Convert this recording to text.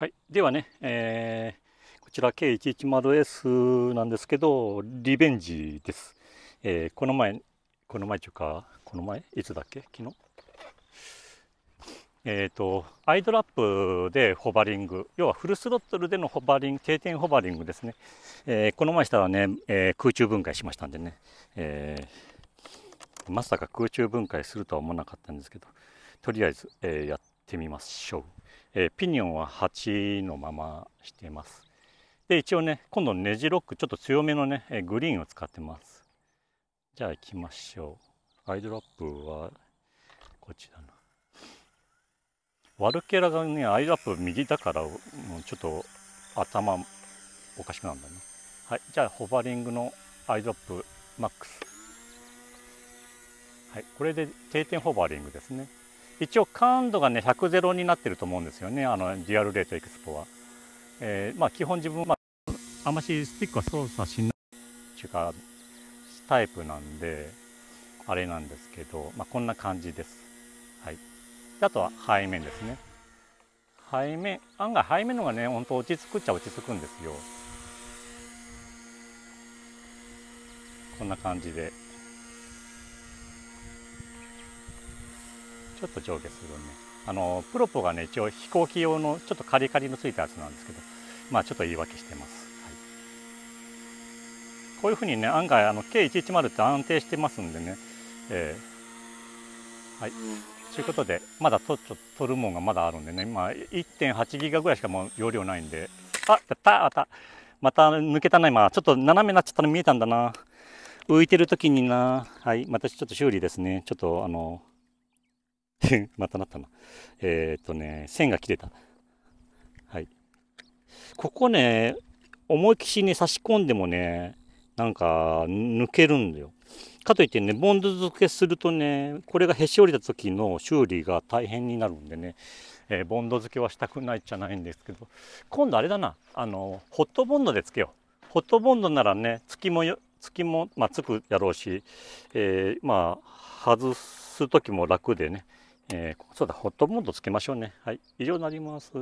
はい、ではね、えー、こちら K110S なんですけど、リベンジです。えー、この前、この前というか、この前、いつだっけ昨日えっ、ー、と、アイドラップでホバリング、要はフルスロットルでのホバリング、定点ホバリングですね。えこの前したらね、え空中分解しましたんでね、えまさか空中分解するとは思わなかったんですけど、とりあえず、えやって、ってみましょう、えー、ピニオンは8のまましてますで一応ね今度ネジロックちょっと強めのね、えグリーンを使ってますじゃあ行きましょうアイドルアップはこっちだなワルケラがねアイドルアップ右だからもうちょっと頭おかしくなるんだねはいじゃあホバリングのアイドルアップマックスはいこれで定点ホバリングですね一応感度がね100ゼロになってると思うんですよねあのデュアルレートエクスポは、えー、まあ基本自分は、まあ、あんましスティックは操作しないっていうかタイプなんであれなんですけど、まあ、こんな感じです、はい、あとは背面ですね背面案外背面のがねほんと落ち着くっちゃ落ち着くんですよこんな感じでちょっと上下するねあのプロポがね一応飛行機用のちょっとカリカリのついたやつなんですけどまあちょっと言い訳してます、はい、こういうふうにね案外あの K110 って安定してますんでね、えー、はいということでまだ取るもんがまだあるんでね今1.8ギガぐらいしかもう容量ないんであやったまたまた抜けたな今ちょっと斜めになっちゃったの見えたんだな浮いてる時になはいまたちょっと修理ですねちょっとあの またなったな。えー、っとね、線が切れた。はい。ここね、思いっきしね、差し込んでもね、なんか、抜けるんだよ。かといってね、ボンド付けするとね、これがへし折りた時の修理が大変になるんでね、えー、ボンド付けはしたくないじゃないんですけど、今度あれだな、あの、ホットボンドで付けよう。ホットボンドならね、月もよ、月も、まあ、つくやろうし、えー、まあ、外す時も楽でね、えー、そうだ、ホットモードつけましょうね。はい、以上になります。